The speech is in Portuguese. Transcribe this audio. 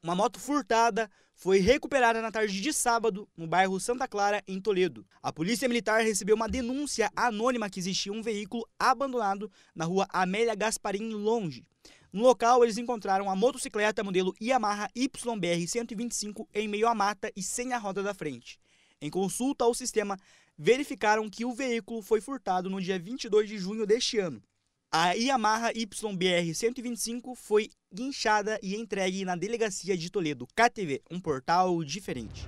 Uma moto furtada foi recuperada na tarde de sábado no bairro Santa Clara, em Toledo. A polícia militar recebeu uma denúncia anônima que existia um veículo abandonado na rua Amélia Gasparim Longe. No local, eles encontraram a motocicleta modelo Yamaha YBR 125 em meio à mata e sem a roda da frente. Em consulta ao sistema, verificaram que o veículo foi furtado no dia 22 de junho deste ano. A Yamaha YBR 125 foi guinchada e entregue na delegacia de Toledo, KTV, um portal diferente.